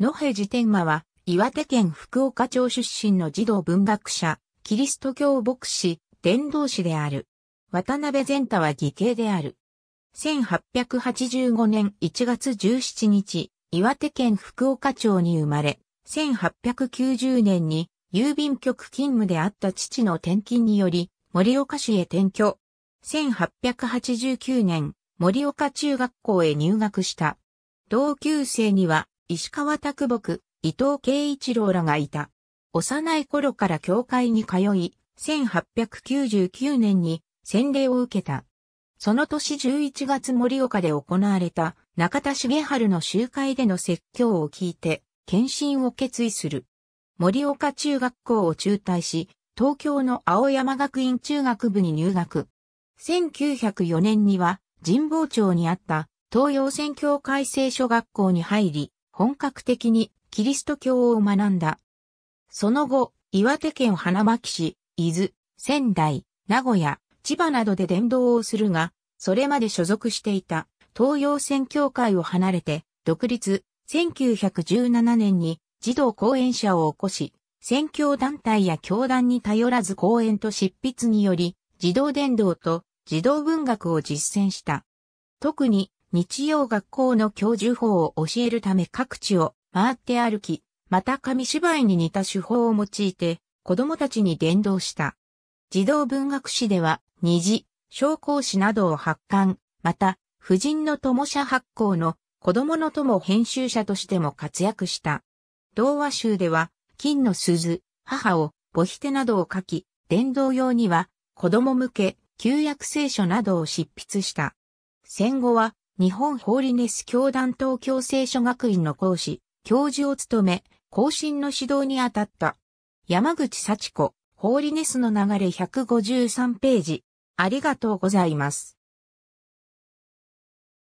野辺寺天馬は、岩手県福岡町出身の児童文学者、キリスト教牧師、伝道師である。渡辺善太は義兄である。1885年1月17日、岩手県福岡町に生まれ、1890年に郵便局勤務であった父の転勤により、森岡市へ転居。1889年、森岡中学校へ入学した。同級生には、石川拓木、伊藤慶一郎らがいた。幼い頃から教会に通い、1899年に洗礼を受けた。その年11月盛岡で行われた中田茂春の集会での説教を聞いて、献身を決意する。盛岡中学校を中退し、東京の青山学院中学部に入学。1904年には神保町にあった東洋宣教会聖書学校に入り、本格的にキリスト教を学んだ。その後、岩手県花巻市、伊豆、仙台、名古屋、千葉などで伝道をするが、それまで所属していた東洋宣教会を離れて、独立、1917年に児童講演者を起こし、宣教団体や教団に頼らず講演と執筆により、児童伝道と児童文学を実践した。特に日曜学校の教授法を教えるため各地を回って歩き、また紙芝居に似た手法を用いて子供たちに伝道した。児童文学史では、二次、降誌などを発刊、また、婦人の友社発行の子供の友編集者としても活躍した。童話集では、金の鈴、母を、母ひてなどを書き、伝道用には、子供向け、旧約聖書などを執筆した。戦後は、日本ホーリネス教団東京聖書学院の講師、教授を務め、更新の指導に当たった。山口幸子、ホーリネスの流れ153ページ。ありがとうございます。